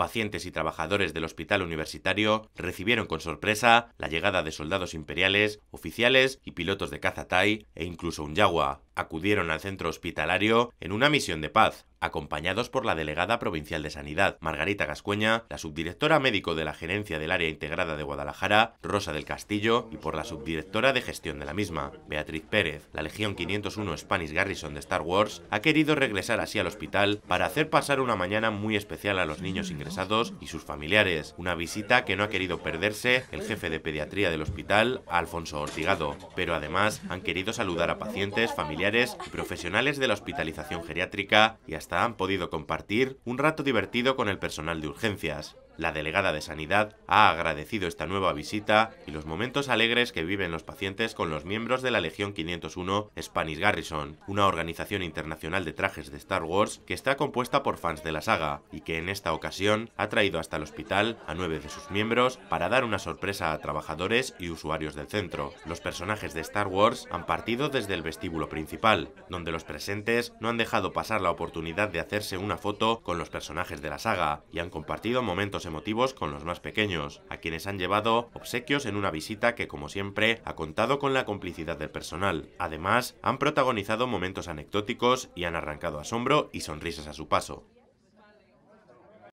pacientes y trabajadores del hospital universitario recibieron con sorpresa la llegada de soldados imperiales, oficiales y pilotos de caza tai e incluso un yagua acudieron al centro hospitalario en una misión de paz, acompañados por la delegada provincial de Sanidad, Margarita Gascueña, la subdirectora médico de la Gerencia del Área Integrada de Guadalajara, Rosa del Castillo, y por la subdirectora de gestión de la misma, Beatriz Pérez. La Legión 501 Spanish Garrison de Star Wars ha querido regresar así al hospital para hacer pasar una mañana muy especial a los niños ingresados y sus familiares, una visita que no ha querido perderse el jefe de pediatría del hospital, Alfonso Ortigado, pero además han querido saludar a pacientes, familiares y profesionales de la hospitalización geriátrica y hasta han podido compartir un rato divertido con el personal de urgencias. La delegada de Sanidad ha agradecido esta nueva visita y los momentos alegres que viven los pacientes con los miembros de la Legión 501 Spanish Garrison, una organización internacional de trajes de Star Wars que está compuesta por fans de la saga y que en esta ocasión ha traído hasta el hospital a nueve de sus miembros para dar una sorpresa a trabajadores y usuarios del centro. Los personajes de Star Wars han partido desde el vestíbulo principal, donde los presentes no han dejado pasar la oportunidad de hacerse una foto con los personajes de la saga y han compartido momentos motivos con los más pequeños, a quienes han llevado obsequios en una visita que, como siempre, ha contado con la complicidad del personal. Además, han protagonizado momentos anecdóticos y han arrancado asombro y sonrisas a su paso.